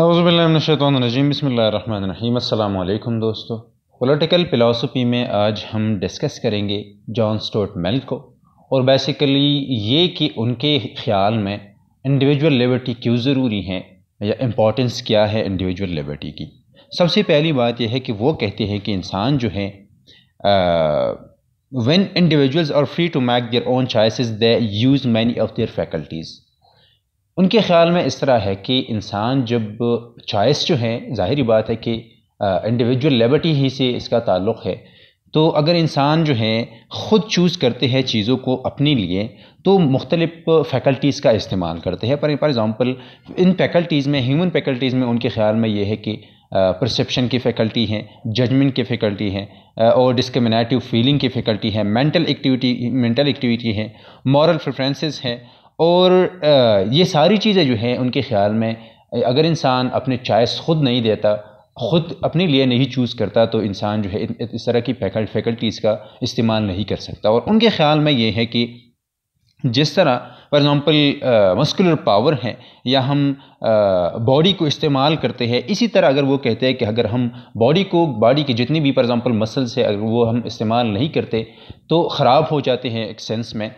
अवज़बिल्लाजीम बसमीम अल्लाम दोस्तों पोलिटिकल फ़िलासफ़ी में आज हम डिस्कस करेंगे जॉन स्टोर्ट मेल को और बेसिकली ये कि उनके ख्याल में इंडिविजुअल लिबर्टी क्यों ज़रूरी है या इम्पोर्टेंस क्या है इंडिविजुअल लिबर्टी की सबसे पहली बात यह है कि वो कहते हैं कि इंसान जो है one individuals are free to make their own choice they use many of their faculties उनके ख्याल में इस तरह है कि इंसान जब चॉइस जो है ज़ाहिर बात है कि इंडिविजुअल लिबर्टी ही से इसका ताल्लुक़ है तो अगर इंसान जो है ख़ुद चूज़ करते हैं चीज़ों को अपने लिए तो मुख्तलिफ़ फैकल्टीज़ का इस्तेमाल करते हैं पर फॉर एग्ज़ाम्पल इन फैकल्टीज़ में ह्यूमन फैकल्टीज़ में उनके ख्याल में ये है कि परसेप्शन की फैकल्टी है जजमेंट की फैकल्टी है और डिस्क्रमिनेटिव फीलिंग की फैकल्टी है मेंटल एक्टिविटी मेंटल एक्टिविटी है मॉरल प्रेफरेंसेस हैं और ये सारी चीज़ें जो हैं उनके ख़्याल में अगर इंसान अपने चॉइस ख़ुद नहीं देता ख़ुद अपने लिए नहीं चूज़ करता तो इंसान जो है इस तरह की फैकल्टीज़ का इस्तेमाल नहीं कर सकता और उनके ख़्याल में ये है कि जिस तरह फॉर एग्ज़ाम्पल मस्कुलर पावर है या हम बॉडी को इस्तेमाल करते हैं इसी तरह अगर वो कहते हैं कि अगर हम बॉडी को बॉडी की जितनी भी फॉर एग्ज़ाम्पल मसल्स है अगर वो हम इस्तेमाल नहीं करते तो ख़राब हो जाते हैं एक सेंस में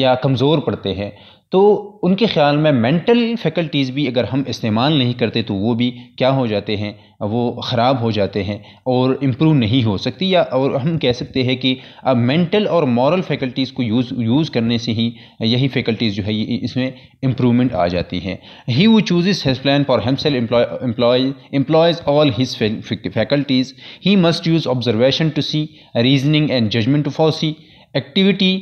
या कमज़ोर पड़ते हैं तो उनके ख़्याल में मेंटल फैकल्टीज़ भी अगर हम इस्तेमाल नहीं करते तो वो भी क्या हो जाते हैं वो ख़राब हो जाते हैं और इम्प्रूव नहीं हो सकती या और हम कह सकते हैं कि अब मेंटल और मॉरल फैकल्टीज़ को यूज़ यूज़ करने से ही यही फैकल्टीज़ जो है इसमें इम्प्रूवमेंट आ जाती हैं he who choose his plan for himself employs all his faculties he must use observation to see reasoning and judgement to foresee activity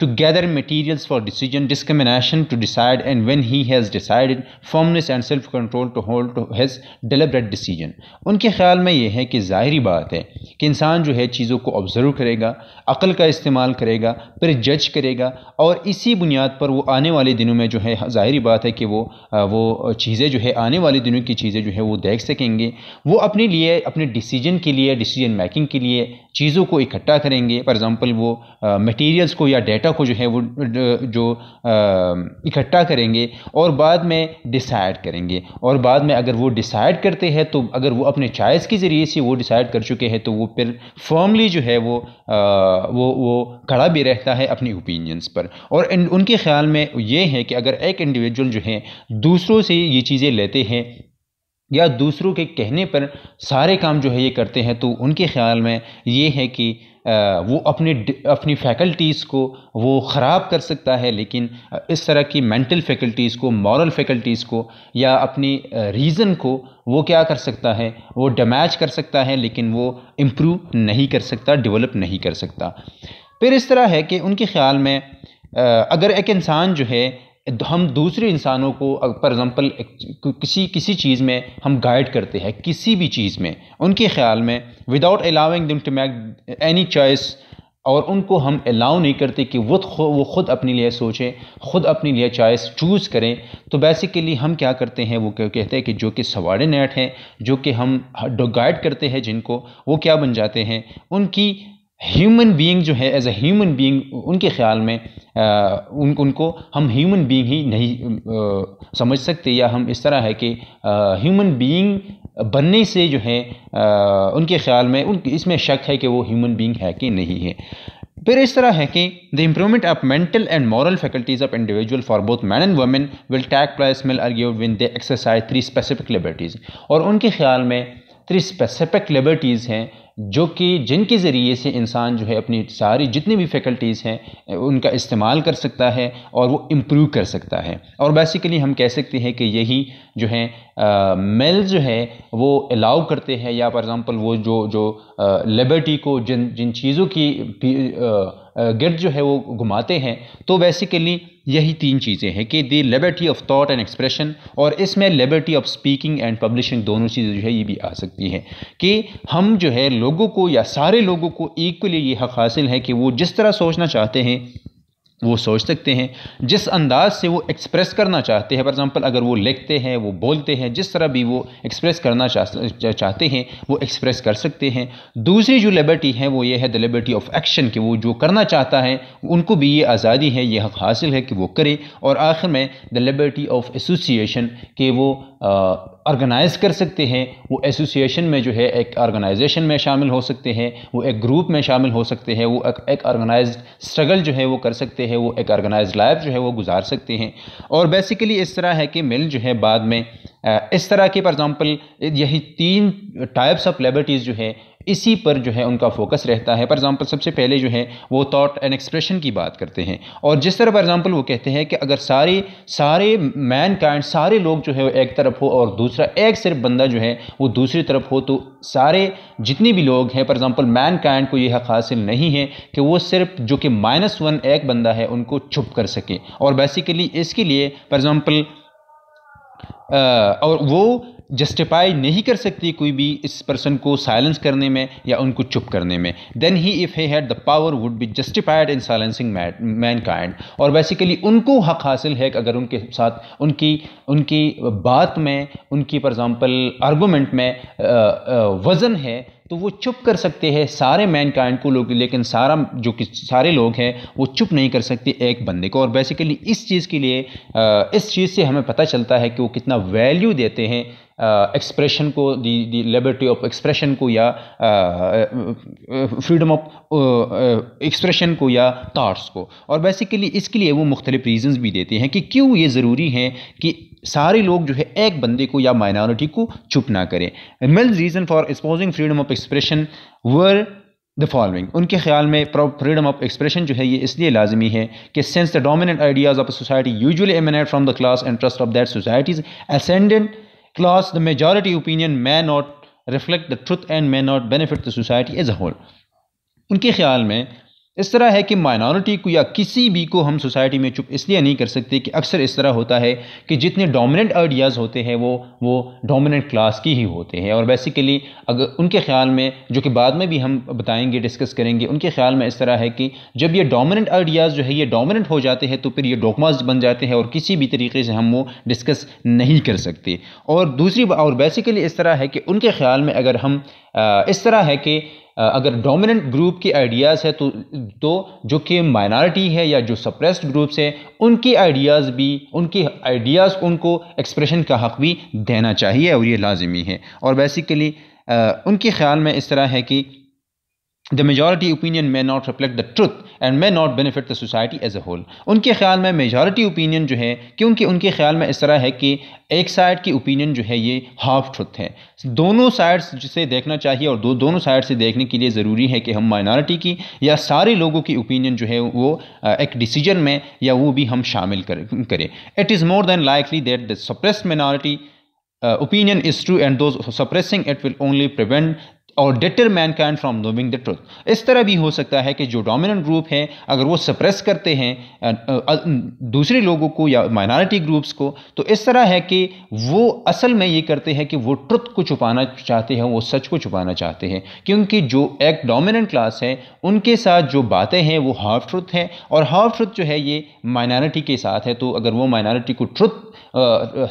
to gather materials for decision, discrimination to decide, and when he has decided, firmness and self control to hold to his deliberate decision. उनके ख्याल में यह है कि ज़ाहरी बात है कि इंसान जो है चीज़ों को ऑब्ज़र्व करेगा अक़ल का इस्तेमाल करेगा फिर जज करेगा और इसी बुनियाद पर वो आने वाले दिनों में जो है ज़ाहरी बात है कि वो वो चीज़ें जो है आने वाले दिनों की चीज़ें जो है वो देख सकेंगे वो अपने लिए अपने डिसीजन के लिए डिसीजन मेकिंग के लिए चीज़ों को इकट्ठा करेंगे फॉर एग्ज़ाम्पल वो मटीरियल्स को या डेटा डेटा को जो है वो जो इकट्ठा करेंगे और बाद में डिसाइड करेंगे और बाद में अगर वो डिसाइड करते हैं तो अगर वो अपने चॉइस के ज़रिए से वो डिसाइड कर चुके हैं तो वो फिर फर्मली जो है वो आ, वो वो खड़ा भी रहता है अपनी ओपिनियंस पर और इन, उनके ख्याल में ये है कि अगर एक इंडिविजुअल जो है दूसरों से ये चीज़ें लेते हैं या दूसरों के कहने पर सारे काम जो है ये करते हैं तो उनके ख्याल में ये है कि वो अपने अपनी फैकल्टीज़ को वो ख़राब कर सकता है लेकिन इस तरह की मेंटल फैकल्टीज़ को मॉरल फैकल्टीज़ को या अपनी रीज़न को वो क्या कर सकता है वो डैमेज कर सकता है लेकिन वो इम्प्रूव नहीं कर सकता डेवलप नहीं कर सकता फिर इस तरह है कि उनके ख़्याल में अगर एक इंसान जो है हम दूसरे इंसानों को फॉर एग्ज़ाम्पल किसी किसी चीज़ में हम गाइड करते हैं किसी भी चीज़ में उनके ख्याल में without allowing them to make any choice और उनको हम अलाउ नहीं करते कि वो वो ख़ुद अपने लिए सोचें ख़ुद अपने लिए चॉइस चूज़ करें तो बेसिकली हम क्या करते हैं वो क्या कहते हैं कि जो कि सवाड़े नेट हैं जो कि हम गाइड हाँ, करते हैं जिनको वो क्या बन जाते हैं उनकी ह्यूमन बीइंग जो है एज ए ह्यूमन बीइंग उनके ख्याल में आ, उन उनको हम ह्यूमन बीइंग ही नहीं आ, समझ सकते या हम इस तरह है कि ह्यूमन बीइंग बनने से जो है आ, उनके ख्याल में उन इसमें शक है कि वो ह्यूमन बीइंग है कि नहीं है फिर इस तरह है कि the improvement of mental and moral faculties of individual for both man and women will take place Mill argued when they exercise three specific liberties और उनके ख्याल में थ्री स्पेसिफिक लिबर्टीज़ हैं जो कि जिनके ज़रिए से इंसान जो है अपनी सारी जितनी भी फैकल्टीज़ हैं उनका इस्तेमाल कर सकता है और वो इम्प्रूव कर सकता है और बेसिकली हम कह सकते हैं कि यही जो है मेल जो है वो अलाउ करते हैं या फॉर एग्ज़ाम्पल वो जो जो लिबर्टी को जिन जिन चीज़ों की गिर्द जो है वो घुमाते हैं तो बेसिकली यही तीन चीज़ें हैं कि the liberty of thought and expression और इसमें liberty of speaking and publishing दोनों चीज़ें जो है ये भी आ सकती हैं कि हम जो है लोगों को या सारे लोगों को इक्वली ये हक हासिल है कि वो जिस तरह सोचना चाहते हैं वो सोच सकते हैं जिस अंदाज से वो एक्सप्रेस करना चाहते हैं फॉर एग्ज़ाम्पल अगर वो लिखते हैं वो बोलते हैं जिस तरह भी वो एक्सप्रेस करना चाहते हैं वो एक्सप्रेस कर सकते हैं दूसरी जो लिबर्टी है वो ये है द लिबर्टी ऑफ एक्शन कि वो जो करना चाहता है उनको भी ये आज़ादी है ये हक हासिल है कि वो करें और आखिर में द लिबर्टी ऑफ एसोसिएशन के वो आ, ऑर्गेनाइज कर सकते हैं वो एसोसिएशन में जो है एक ऑर्गेनाइजेशन में शामिल हो सकते हैं वो एक ग्रुप में शामिल हो सकते हैं वो एक ऑर्गेनाइज स्ट्रगल जो है वो कर सकते हैं वो एक ऑर्गेनाइज लाइफ जो है वो गुजार सकते हैं और बेसिकली इस तरह है कि मिल जो है बाद में इस तरह की फॉर एग्ज़ाम्पल यही तीन टाइप्स ऑफ लेबर्टीज़ जो है इसी पर जो है उनका फोकस रहता है फॉर एग्ज़ाम्पल सबसे पहले जो है वो थाट एंड एक्सप्रेशन की बात करते हैं और जिस तरह फॉर एग्ज़ाम्पल वो कहते हैं कि अगर सारे सारे मैन काइंड सारे लोग जो है वो एक तरफ हो और दूसरा एक सिर्फ बंदा जो है वो दूसरी तरफ हो तो सारे जितने भी लोग हैं फॉर एग्ज़ाम्पल मैन काइंड को यह हक हासिल नहीं है कि वो सिर्फ जो कि माइनस वन एक बंदा है उनको छुप कर सके और बेसिकली इसके लिए फॉर एग्ज़ाम्पल और वो जस्टिफाई नहीं कर सकती कोई भी इस पर्सन को साइलेंस करने में या उनको चुप करने में then he if he had the power would be justified in silencing mankind और बेसिकली उनको हक हासिल है अगर उनके साथ उनकी उनकी बात में उनकी फॉर एग्ज़ाम्पल आर्गूमेंट में वज़न है तो वो चुप कर सकते हैं सारे मैन काइंड को लोग लेकिन सारा जो कि सारे लोग हैं वो चुप नहीं कर सकते एक बंदे को और बेसिकली इस चीज़ के लिए इस चीज़ से हमें पता चलता है कि वो कितना वैल्यू देते हैं एक्सप्रेशन को the the liberty of expression को या फ्रीडम ऑफ एक्सप्रेशन को या थाट्स को और बेसिकली इसके लिए वो मुख्तलिफ रीजंस भी देते हैं कि क्यों ये ज़रूरी हैं कि सारे लोग जो है एक बंदे को या माइनॉरिटी को चुप ना करें main reason for exposing freedom of expression were the following उनके ख्याल में फ्रीडम ऑफ एक्सप्रेशन जो है ये इसलिए लाजमी है कि since the dominant ideas of society usually emanate from the class and trust of that society's ascendant clause, the majority opinion may not reflect the truth and may not benefit the society as a whole. उनके ख्याल में इस तरह है कि minority को या किसी भी को हम सोसाइटी में चुप इसलिए नहीं कर सकते कि अक्सर इस तरह होता है कि जितने डोमिनेंट आइडियाज़ होते हैं वो वो डोमिनेंट क्लास की ही होते हैं और बेसिकली अगर उनके ख्याल में जो कि बाद में भी हम बताएंगे डिस्कस करेंगे उनके ख्याल में इस तरह है कि जब ये डोमिनेंट आइडियाज़ जो है ये डोमिनेंट हो जाते हैं तो फिर ये डोकमाज बन जाते हैं और किसी भी तरीके से हम वो डिस्कस नहीं कर सकते और दूसरी और बेसिकली इस तरह है कि उनके ख्याल में अगर हम इस तरह है कि अगर डोमिनेंट ग्रुप की आइडियाज़ है तो तो जो कि माइनॉरिटी है या जो सप्रेस्ड ग्रुप्स हैं उनकी आइडियाज़ भी उनकी आइडियाज़ उनको एक्सप्रेशन का हक़ भी देना चाहिए और ये लाजमी है और बेसिकली उनके ख्याल में इस तरह है कि the majority opinion may not reflect the truth and may not benefit the society as a whole उनके ख्याल में मेजॉरिटी ओपिनियन जो है क्योंकि उनके ख्याल में इस तरह है कि एक साइड की ओपिनियन जो है ये हाफ ट्रुथ है दोनों साइड से देखना चाहिए और दो दोनों साइड से देखने के लिए ज़रूरी है कि हम माइनॉरिटी की या सारे लोगों की ओपिनियन जो है वो एक डिसीजन में या वो भी हम शामिल करें it is more than likely that the suppress minority opinion is true and though suppressing it will only prevent or deter mankind from knowing the truth इस तरह भी हो सकता है कि जो डोमिनेंट ग्रुप हैं अगर वो सप्रेस करते हैं दूसरे लोगों को या माइनॉरिटी ग्रुप्स को तो इस तरह है कि वो असल में ये करते हैं कि वो ट्रुथ को छुपाना चाहते हैं वो सच को छुपाना चाहते हैं क्योंकि जो एक डोमिनेंट क्लास है उनके साथ जो बातें हैं वो हाफ ट्रुथ हैं और हाफ ट्रुथ जो है ये माइनॉरिटी के साथ है तो अगर वो माइनॉरिटी को ट्रुथ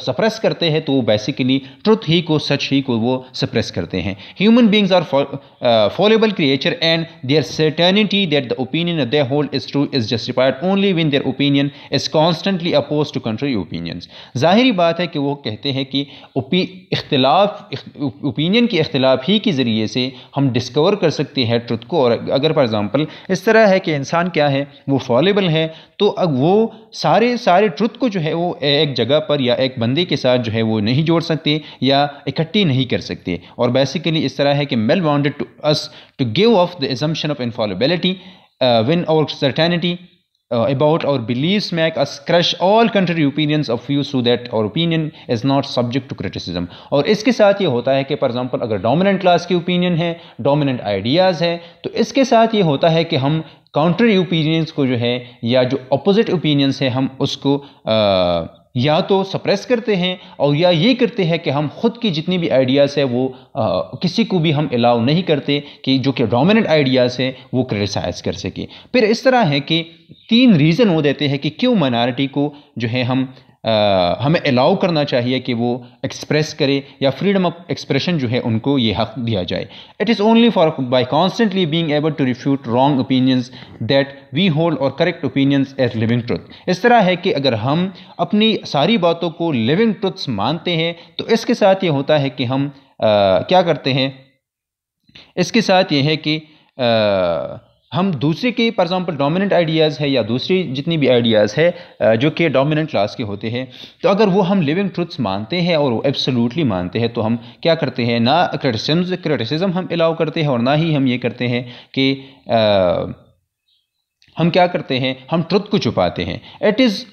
सप्रेस करते हैं तो वो बेसिकली ट्रुथ ही को सच ही को वो सप्रेस करते हैं human beings are fallible creature and their certainty that the opinion they hold is true is justified only when their opinion is constantly oppose to contrary opinions जाहिर बात है कि वो कहते हैं कि इख्तलाफ ओपिनियन के अख्तिलाफ ही के ज़रिए से हम डिस्कवर कर सकते हैं ट्रुथ को और अगर फॉर एग्ज़ाम्पल इस तरह है कि इंसान क्या है वो फॉलेबल है तो अब वो सारे सारे ट्रुथ को जो है वो एक जगह पर या एक बंदे के साथ जो है वो नहीं जोड़ सकते या इकट्ठी नहीं कर सकते और बेसिकली इस तरह है कि well wanted to us to give off the assumption of infallibility uh, when our certainty uh, about our beliefs make us crush all contrary opinions of you so that our opinion is not subject to criticism और इसके साथ ये होता है कि for example अगर dominant class की opinion है dominant ideas है तो इसके साथ ये होता है कि हम काउंट्री opinions को जो है या जो opposite opinions है हम उसको uh, या तो सप्रेस करते हैं और या ये करते हैं कि हम खुद की जितनी भी आइडियाज़ है वो आ, किसी को भी हम अलाउ नहीं करते कि जो कि डोमिनेंट आइडियाज़ हैं वो क्रिटिसाइज़ कर सके फिर इस तरह है कि तीन रीज़न वो देते हैं कि क्यों माइनॉरिटी को जो है हम आ, हमें अलाउ करना चाहिए कि वो एक्सप्रेस करे या फ्रीडम ऑफ एक्सप्रेशन जो है उनको ये हक दिया जाए it is only for by constantly being able to refute wrong opinions that we hold our correct opinions as living truth इस तरह है कि अगर हम अपनी सारी बातों को लिविंग ट्रुथ्स मानते हैं तो इसके साथ ये होता है कि हम आ, क्या करते हैं इसके साथ ये है कि आ, हम दूसरे के फॉर एग्ज़ाम्पल डोमिनेंट आइडियाज़ है या दूसरी जितनी भी आइडियाज़ है जो कि डोमिनेंट क्लास के होते हैं तो अगर वो हम लिविंग ट्रुथ्स मानते हैं और वो एब्सोल्युटली मानते हैं तो हम क्या करते हैं ना क्रिटिसम क्रिटिसिज्म हम अलाउ करते हैं और ना ही हम ये करते हैं कि आ, हम क्या करते हैं हम ट्रुथ को छुपाते हैं it is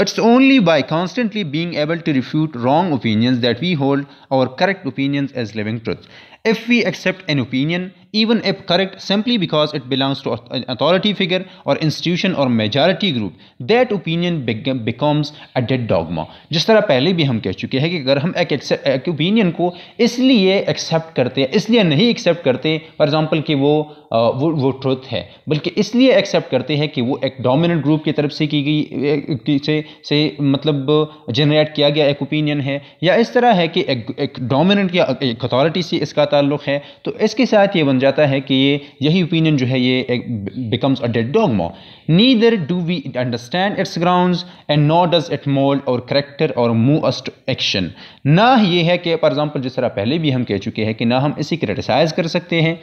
it's only by constantly being able to refute wrong opinions that we hold our correct opinions as living truth if we accept an opinion even if correct simply because it belongs to authority figure or institution or majority group that opinion becomes a dead dogma जिस तरह पहले भी हम कह चुके हैं कि अगर हम एक, ओपिनियन को इसलिए एक्सेप्ट करते हैं इसलिए नहीं एक्सेप्ट करते फॉर एग्जाम्पल कि वो वो वो ट्रुथ है बल्कि इसलिए एक्सेप्ट करते हैं कि वो एक डोमिनेंट ग्रुप की तरफ से की गई से से मतलब जनरेट किया गया एक ओपिनियन है या इस तरह है कि एक, डोमिनेंट या अथॉरिटी से इसका ताल्लुक है तो इसके साथ ये बन जाता है कि ये यही ओपिनियन जो है ये becomes a dead dogma neither do we understand its ground and not does it mould our character or move us to action ना ये है कि फॉर एग्जाम्पल जिस तरह पहले भी हम कह चुके हैं कि ना हम इसी क्रिटिसाइज़ कर सकते हैं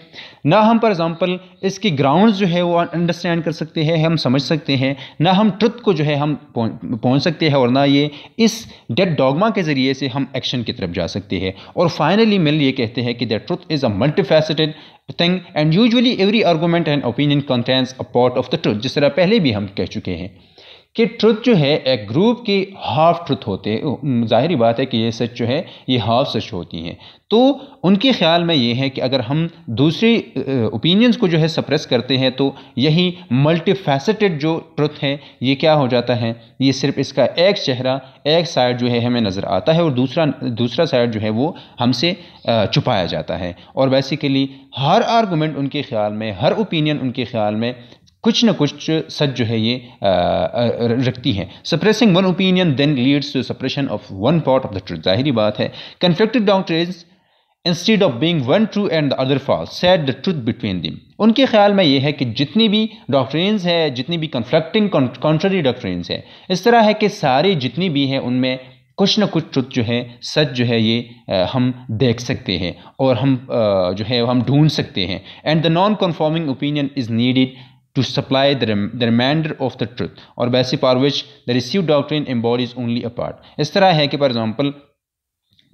ना हम फॉर एग्ज़ाम्पल इसके ग्राउंड जो है वो अंडरस्टैंड कर सकते हैं हम समझ सकते हैं ना हम ट्रुथ को जो है हम पहुँच सकते हैं और ना ये इस डेड डॉगमा के ज़रिए से हम एक्शन की तरफ जा सकते हैं और फाइनली मिल ये कहते हैं कि the truth is a multifaceted thing and usually every argument and opinion contains a part of the truth जिस तरह पहले भी हम कह चुके हैं कि ट्रुथ जो है एक ग्रुप की हाफ ट्रुथ होते जाहिर बात है कि ये सच जो है ये हाफ सच होती हैं तो उनके ख्याल में ये है कि अगर हम दूसरी ओपिनियंस को जो है सप्रेस करते हैं तो यही मल्टीफैसेटेड जो ट्रुथ है ये क्या हो जाता है ये सिर्फ इसका एक चेहरा एक साइड जो है हमें नज़र आता है और दूसरा दूसरा साइड जो है वो हमसे छुपाया जाता है और बेसिकली हर आर्गूमेंट उनके ख्याल में हर ओपिनियन उनके ख्याल में कुछ ना कुछ सच जो है ये रखती है suppressing one opinion then leads to suppression of one part of the truth जाहिर बात है conflicted doctrine instead of being one true and the other false set the truth between them उनके ख्याल में यह है कि जितनी भी डॉक्ट्रेंस है जितनी भी कन्फ्लिक्टिंग कॉन्ट्ररी डॉक्ट्रेंस है इस तरह है कि सारी जितनी भी हैं उनमें कुछ ना कुछ ट्रुथ जो है सच जो है ये हम देख सकते हैं और हम जो है हम ढूंढ सकते हैं and the non conforming opinion is needed to supply the, rem the remainder of the truth or basis for which the received doctrine embodies only a part. इस तरह है कि फॉर एग्ज़ाम्पल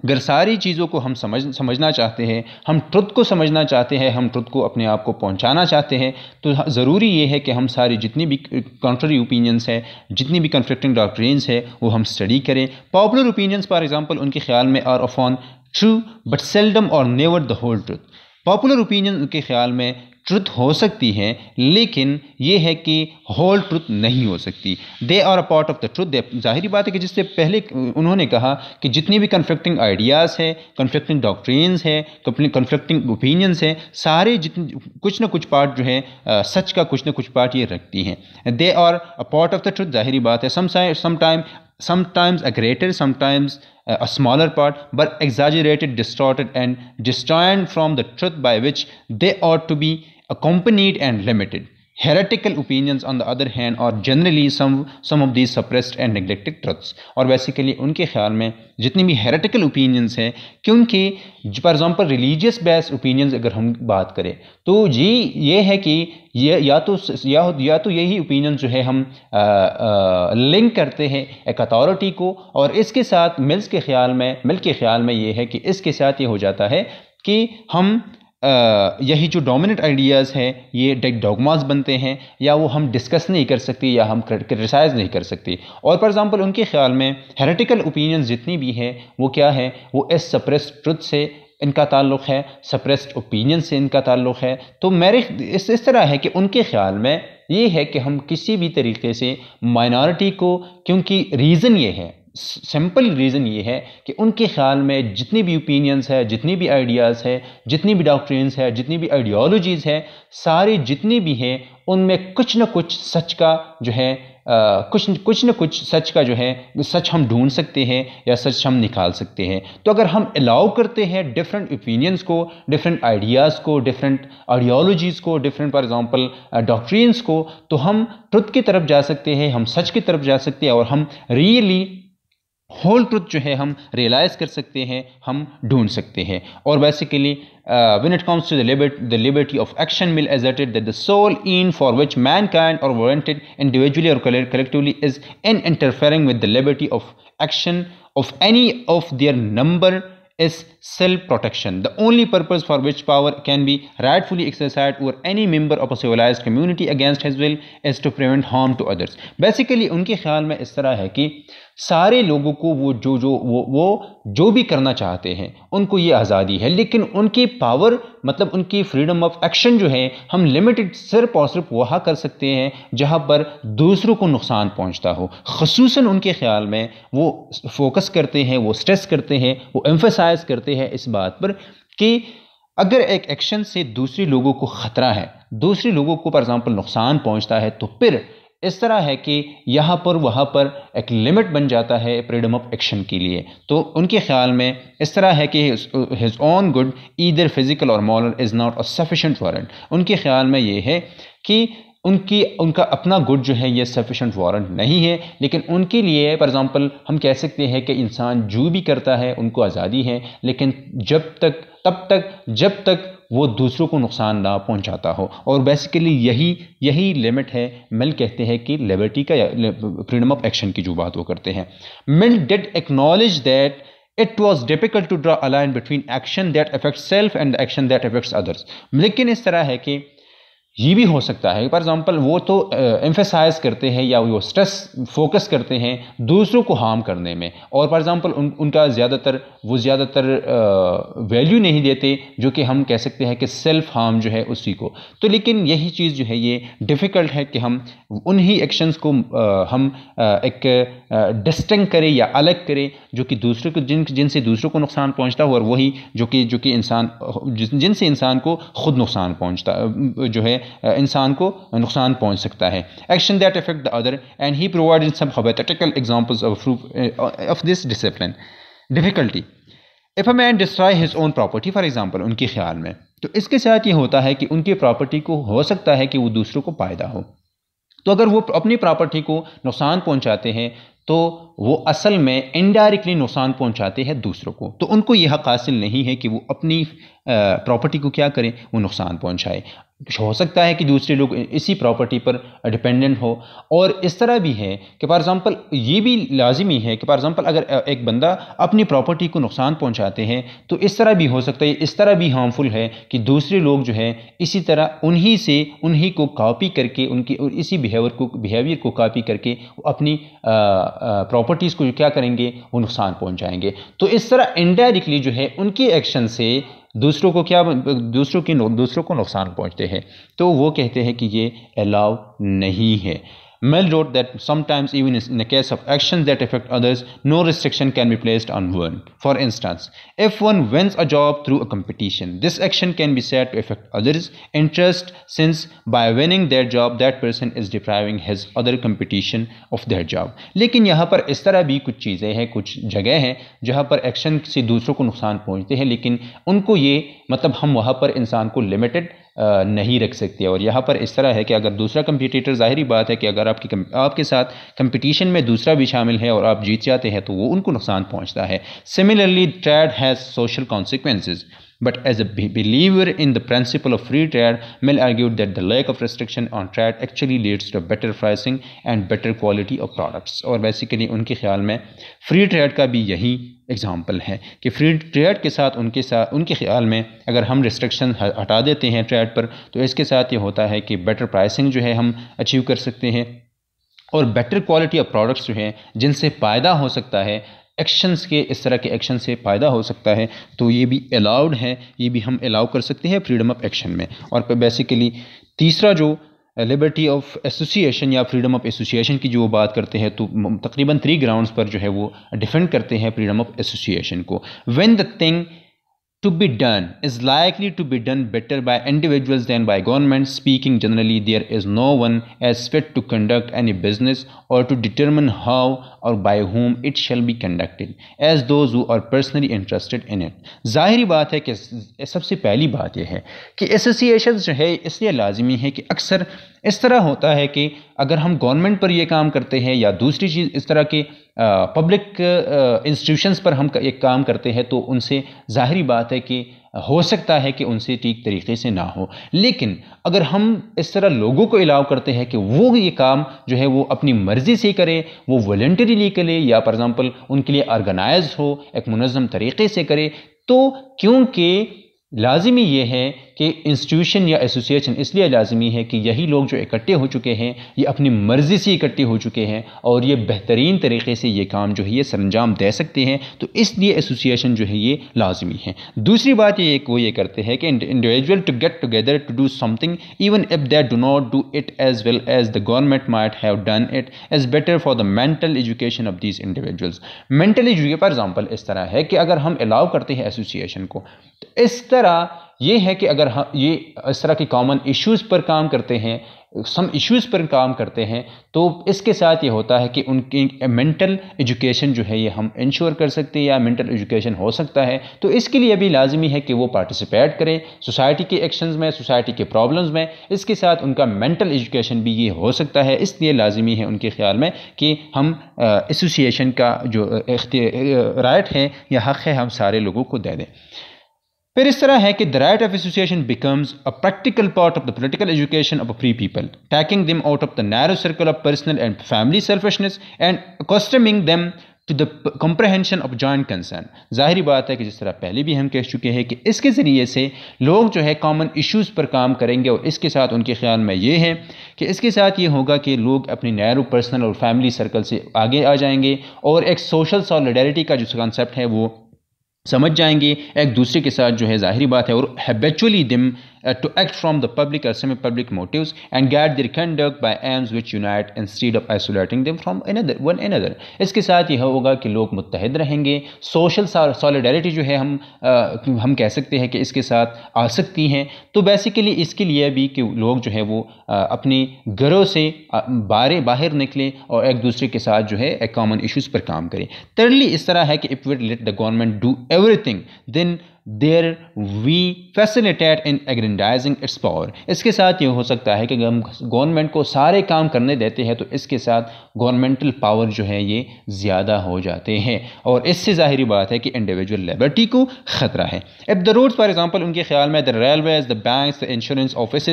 अगर सारी चीज़ों को हम समझ समझना चाहते हैं हम ट्रुथ को समझना चाहते हैं हम ट्रुथ को अपने आप को पहुंचाना चाहते हैं तो ज़रूरी ये है कि हम सारी जितनी भी कंट्री ओपिनियंस है जितनी भी कन्फ्लिक्टिंग डॉक्ट्रेंस है वो हम स्टडी करें पॉपुलर ओपिनियंस फॉर एग्जांपल उनके ख्याल में are often true but seldom or never the whole truth popular opinion के ख्याल में ट्रुथ हो सकती है लेकिन ये है कि होल ट्रुथ नहीं हो सकती they are a part of the truth they जाहिर बात है कि जिससे पहले उन्होंने कहा कि जितनी भी कन्फ्लिक्टिंग आइडियाज़ हैं कन्फ्लिक्टिंग डॉक्ट्रीन्स हैं कन्फ्लिक्टिंग ओपिनियंस हैं सारे जितने कुछ ना कुछ पार्ट जो है आ, सच का कुछ ना कुछ पार्ट ये रखती हैं they are a part of the truth जाहिर बात है sometime sometimes a greater sometimes a smaller part but exaggerated distorted and disjoined from the truth by which they ought to be accompanied and limited heretical opinions on the other hand are generally some some of the suppressed and neglected truths और basically उनके ख्याल में जितनी भी heretical opinions हैं क्योंकि for example religious base opinions अगर हम बात करें तो जी ये है कि ये या तो या, या तो यही ओपिनियन जो है हम लिंक करते हैं एक अथॉरिटी को और इसके साथ मिल्स के ख्याल में मिल के ख्याल में ये है कि इसके साथ ये हो जाता है कि हम यही जो डोमिनेंट आइडियाज़ हैं ये डॉगमास बनते हैं या वो हम डिस्कस नहीं कर सकते या हम क्रिटिसाइज़ नहीं कर सकते और फॉर एग्ज़ाम्पल उनके ख्याल में हेरिटिकल ओपिनियन जितनी भी हैं वो क्या है वो एस सप्रेस ट्रुथ से इनका ताल्लुक़ है सप्रेस्ड ओपिनियन से इनका ताल्लुक़ है तो मेरे इस इस तरह है कि उनके ख्याल में ये है कि हम किसी भी तरीके से माइनॉरिटी को क्योंकि रीज़न ये है सिंपल रीज़न ये है कि उनके ख्याल में जितनी भी ओपिनियंस है जितनी भी आइडियाज़ है जितनी भी डॉक्ट्रेंस है जितनी भी आइडियोलॉजीज़ है सारी जितनी भी हैं उनमें कुछ न कुछ सच का जो है आ, कुछ कुछ न कुछ सच का जो है सच हम ढूंढ सकते हैं या सच हम निकाल सकते हैं तो अगर हम अलाउ करते हैं डिफरेंट ओपिनियंस को डिफरेंट आइडियाज़ को डिफरेंट आइडियोलॉजीज़ को डिफरेंट फॉर एग्ज़ाम्पल डॉक्ट्रिन्स को तो हम ट्रुथ की तरफ जा सकते हैं हम सच की तरफ जा सकते हैं और हम रियली होल ट्रुथ जो है हम रियलाइज़ कर सकते हैं हम ढूंढ सकते हैं और basically when it comes to the liberty of action Mill asserted that the sole end for which mankind are warranted individually और collectively is in interfering with the liberty of action of any of their number is self protection the only purpose for which power can be rightfully exercised over any member of a civilised community against his will is to prevent harm to others basically उनके ख्याल में इस तरह है कि सारे लोगों को वो जो जो वो वो जो भी करना चाहते हैं उनको ये आज़ादी है लेकिन उनकी पावर मतलब उनकी फ्रीडम ऑफ एक्शन जो है हम लिमिटेड सिर्फ और सिर्फ वहाँ कर सकते हैं जहाँ पर दूसरों को नुकसान पहुँचता हो खूस उनके ख्याल में वो फोकस करते हैं वो स्ट्रेस करते हैं वो एम्फेसाइज करते हैं इस बात पर कि अगर एक एक्शन से दूसरे लोगों को ख़तरा है दूसरे लोगों को फॉर एग्ज़ाम्पल नुकसान पहुँचता है तो फिर इस तरह है कि यहाँ पर वहाँ पर एक लिमिट बन जाता है फ्रीडम ऑफ एक्शन के लिए तो उनके ख्याल में इस तरह है कि his own good either physical or moral is not a sufficient warrant उनके ख्याल में ये है कि उनकी उनका अपना गुड जो है ये सफिशेंट वारंट नहीं है लेकिन उनके लिए फॉर एग्ज़ाम्पल हम कह सकते हैं कि इंसान जो भी करता है उनको आज़ादी है लेकिन जब तक तब तक जब तक वो दूसरों को नुकसान ना पहुंचाता हो और बेसिकली यही यही लिमिट है मिल कहते हैं कि लिबर्टी का फ्रीडम ऑफ एक्शन की जो बात वो करते हैं Mill did acknowledge that it was difficult to draw a line between action that affect self and action that affects others लेकिन इस तरह है कि ये भी हो सकता है फॉर एग्ज़ाम्पल वो तो एम्फेसाइज करते हैं या वो स्ट्रेस फोकस करते हैं दूसरों को हार्म करने में और फॉर एग्ज़ाम्पल उन उनका ज़्यादातर वो ज़्यादातर वैल्यू नहीं देते जो कि हम कह सकते हैं कि सेल्फ हार्म जो है उसी को तो लेकिन यही चीज़ जो है ये डिफ़िकल्ट है कि हम उन्हीं एक्शंस को आ, हम आ, एक डिस्टिंग करें या अलग करें जो कि दूसरों को जिन जिनसे दूसरों को नुकसान पहुँचता हो और वही जो कि जो कि इंसान जिनसे इंसान को खुद नुकसान पहुँचता जो है इंसान को नुकसान पहुंच सकता है action that affect the other and he provide in some hypothetical examples of of this discipline difficulty if a man destroy his own property for example उनके ख्याल में तो इसके साथ ये होता है कि उनकी प्रॉपर्टी को हो सकता है कि वो दूसरों को फायदा हो तो अगर वो अपनी प्रॉपर्टी को नुकसान पहुंचाते हैं तो वो असल में इनडायरेक्टली नुकसान पहुंचाते हैं दूसरों को तो उनको यह हक हासिल नहीं है कि वो अपनी प्रॉपर्टी को क्या करें वो नुकसान पहुंचाए कुछ हो सकता है कि दूसरे लोग इसी प्रॉपर्टी पर डिपेंडेंट हो और इस तरह भी है कि फॉर एग्ज़ाम्पल ये भी लाजमी है कि फॉर एग्ज़ाम्पल अगर एक बंदा अपनी प्रॉपर्टी को नुकसान पहुंचाते हैं तो इस तरह भी हो सकता है इस तरह भी हार्मफुल है कि दूसरे लोग जो है इसी तरह उन्हीं से उन्हीं को कापी करके उनकी इसी बिहेवियर को बिहेवियर को कापी करके अपनी प्रॉपर्टीज़ को क्या करेंगे वो नुकसान पहुँचाएँगे तो इस तरह इनडायरेक्टली जो है उनके एक्शन से दूसरों को क्या दूसरों की दूसरों को नुकसान पहुंचते हैं तो वो कहते हैं कि ये अलाव नहीं है Mel wrote that sometimes, even in the case of actions that affect others, no restriction can be placed on one. For instance, if one wins a job through a competition, this action can be said to affect others' interest since by winning their job, that person is depriving his other competition of their job. लेकिन यहाँ पर इस तरह भी कुछ चीज़ें हैं कुछ जगह हैं जहाँ पर एक्शन से दूसरों को नुकसान पहुँचते हैं लेकिन उनको ये मतलब हम वहाँ पर इंसान को लिमिटेड नहीं रख सकते और यहाँ पर इस तरह है कि अगर दूसरा कंपटीटर ज़ाहरी बात है कि अगर आपकी आपके साथ कंपटीशन में दूसरा भी शामिल है और आप जीत जाते हैं तो वो उनको नुकसान पहुँचता है similarly trade has social consequences But as a believer in the principle of free trade, Mill argued that the lack of restriction on trade actually leads to better pricing and better quality of products. और basically उनके ख्याल में free trade का भी यही example है कि free trade के साथ उनके साथ उनके ख्याल में अगर हम रिस्ट्रिक्शन हटा देते हैं ट्रेड पर तो इसके साथ ये होता है कि बेटर प्राइसिंग जो है हम अचीव कर सकते हैं और बेटर क्वालिटी ऑफ प्रोडक्ट्स जो हैं जिनसे फ़ायदा हो सकता है एक्शंस के इस तरह के एक्शन से फ़ायदा हो सकता है तो ये भी अलाउड है ये भी हम अलाउ कर सकते हैं फ्रीडम ऑफ एक्शन में और बेसिकली तीसरा जो लिबर्टी ऑफ एसोसिएशन या फ्रीडम ऑफ एसोसिएशन की जो बात करते हैं तो तकरीबन थ्री ग्राउंड्स पर जो है वो डिफेंड करते हैं फ्रीडम ऑफ एसोसिएशन को when the thing to be done is likely to be done better by individuals than by government Speaking generally, there is no one as fit to conduct any business or to determine how or by whom it shall be conducted as those who are personally interested in it. zahiri baat hai ki sabse pehli baat ye hai ki associations jo hai isliye लाजमी hai ki aksar is tarah hota hai ki agar hum government par ye kaam karte hain ya dusri cheez is tarah ke public institutions पर हम एक काम करते हैं तो उनसे ज़ाहरी बात है कि हो सकता है कि उनसे ठीक तरीके से ना हो लेकिन अगर हम इस तरह लोगों को अलाउ करते हैं कि वो ये काम जो है वो अपनी मर्ज़ी से करें वो वॉल्टरीली करें या फॉर एग्ज़ाम्पल उनके लिए ऑर्गेनाइज हो एक मुनज़म तरीके से करे तो क्योंकि लाजमी ये है कि इंस्टीट्यूशन या एसोसिएशन इसलिए लाजमी है कि यही लोग जो इकट्ठे हो चुके हैं ये अपनी मर्ज़ी से इकट्ठे हो चुके हैं और ये बेहतरीन तरीके से ये काम जो है ये सरंजाम दे सकते हैं तो इसलिए एसोसिएशन जो है ये लाजमी है दूसरी बात ये वो ये करते हैं कि individual to get together to do something even if that do not do it as well as the government might have done it as better for the mental education of these individuals mental education for example इस तरह है कि अगर हम allow करते हैं association को तो इस तरह ये है कि अगर हम ये इस तरह के कॉमन इश्यूज़ पर काम करते हैं सम इश्यूज़ पर काम करते हैं तो इसके साथ ये होता है कि उनकी मेंटल एजुकेशन जो है ये हम इंश्योर कर सकते हैं या मेंटल एजुकेशन हो सकता है तो इसके लिए भी लाजमी है कि वो पार्टिसिपेट करें सोसाइटी के एक्शंस में सोसाइटी के प्रॉब्लम्स में इसके साथ उनका मेंटल एजुकेशन भी ये हो सकता है इसलिए लाजमी है उनके ख्याल में कि हम एसोसिएशन का जो राइट है या हक़ है हम सारे लोगों को दे दें फिर इस तरह है कि the right of association becomes a practical part of the political education of a free people taking them out of the narrow circle of personal and family selfishness and accustoming them to the comprehension of joint concern जाहिर बात है कि जिस तरह पहले भी हम कह चुके हैं कि इसके ज़रिए से लोग जो है कॉमन इशूज़ पर काम करेंगे और इसके साथ उनके ख्याल में ये है कि इसके साथ ये होगा कि लोग अपनी नैरो पर्सनल और फैमिली सर्कल से आगे आ जाएंगे और एक सोशल सॉलिडरिटी का जो कॉन्सेप्ट है वो समझ जाएंगे एक दूसरे के साथ जो है जाहिर बात है और हैबिचुअली दिम uh, to act from the public or semi public motives and guide their conduct by aims which unite instead of isolating them from another one another इसके साथ यह होगा कि लोग मुतहद रहेंगे सोशल सॉलिडारिटी जो है हम आ, uh, हम कह सकते हैं कि इसके साथ आ सकती हैं तो बेसिकली इसके लिए भी कि लोग जो है वो आ, uh, अपने घरों से uh, बारे बाहर निकलें और एक दूसरे के साथ जो है एक कॉमन इश्यूज़ पर काम करें तर्ली इस तरह है कि if will let the government do everything then there we facilitate in aggrandising its power इसके साथ ये हो सकता है कि हम गवर्नमेंट को सारे काम करने देते हैं तो इसके साथ गवर्नमेंटल पावर जो है ये ज़्यादा हो जाते हैं और इससे ज़ाहरी बात है कि इंडिविजुअल लिबर्टी को ख़तरा है if the routes for example उनके ख्याल में the railways the bank the insurance office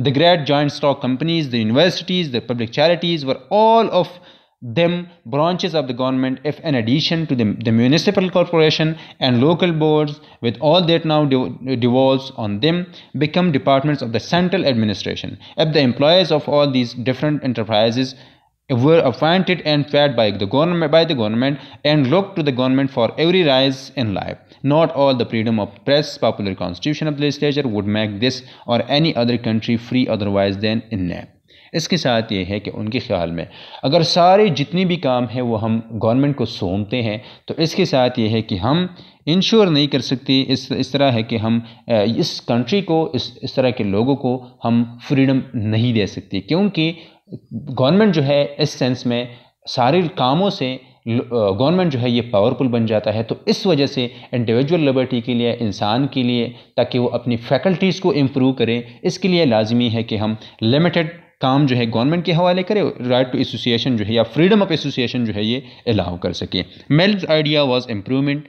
the great joint stock companies the universities the public charities were all of them branches of the government if in addition to the, the municipal corporation and local boards with all that now devolves on them become departments of the central administration if the employees of all these different enterprises were appointed and fed by the government by the government and looked to the government for every rise in life not all the freedom of press popular constitution of the legislature would make this or any other country free otherwise than in name इसके साथ ये है कि उनके ख्याल में अगर सारे जितने भी काम हैं वो हम गवर्नमेंट को सौंपते हैं तो इसके साथ ये है कि हम इंश्योर नहीं कर सकते इस इस तरह है कि हम इस कंट्री को इस इस तरह के लोगों को हम फ्रीडम नहीं दे सकते क्योंकि गवर्नमेंट जो है इस सेंस में सारे कामों से गवर्नमेंट जो है ये पावरफुल बन जाता है तो इस वजह से इंडिविजुअल लिबर्टी के लिए इंसान के लिए ताकि वो अपनी फैकल्टीज़ को इम्प्रूव करें इसके लिए लाजमी है कि हम लिमिटेड काम जो है गवर्नमेंट के हवाले करे राइट टू एसोसिएशन जो है या फ्रीडम ऑफ एसोसिएशन जो है ये अलाउ कर सके Mill idea was improvement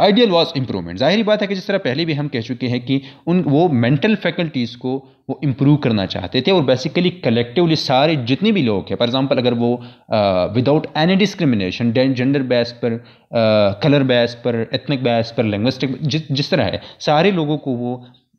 ideal was improvement जाहिर बात है कि जिस तरह पहले भी हम कह चुके हैं कि उन वो मेंटल फैकल्टीज़ को वो इम्प्रूव करना चाहते थे और बेसिकली कलेक्टिवली सारे जितने भी लोग हैं फॉर एग्जांपल अगर वो without any discrimination gender base पर कलर बेस पर एथनिक बेस पर लैंग्वेस्टिक जिस जिस तरह है सारे लोगों को वो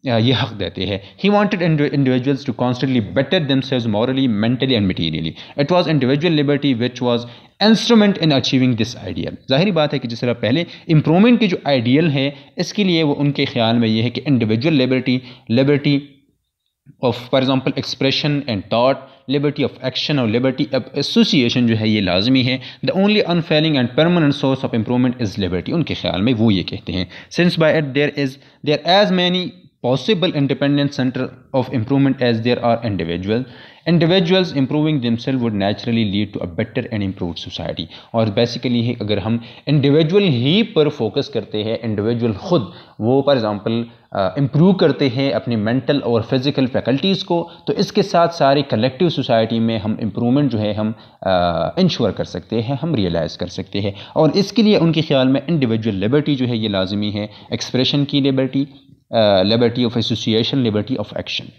ये हक देते हैं he wanted individuals to constantly better themselves morally mentally and materially it was individual liberty which was instrument in achieving this ideal जाहिर बात है कि जिस तरह पहले इंप्रूवमेंट के जो आइडियल है इसके लिए वो उनके ख्याल में ये है कि individual liberty liberty of for example expression and thought liberty of action और लिबर्टी ऑफ एसोसिएशन जो है ये लाजमी है the only unfailing and permanent source of improvement is liberty उनके ख्याल में वो ये कहते हैं since by it there is there as many possible independent center of improvement as there are individuals individuals improving themselves would naturally lead to a better and improved society और basically ही agar hum individual hi par focus karte hain individual khud wo for example improve करते हैं अपनी mental और physical faculties को तो इसके साथ सारे कलेक्टिव सोसाइटी में हम इम्प्रूवमेंट जो है हम इंश्योर कर सकते हैं हम रियलाइज़ कर सकते हैं और इसके लिए उनके ख्याल में इंडिविजुअल लिबर्टी जो है ये लाजमी है एक्सप्रेशन की liberty Uh, liberty of association liberty of action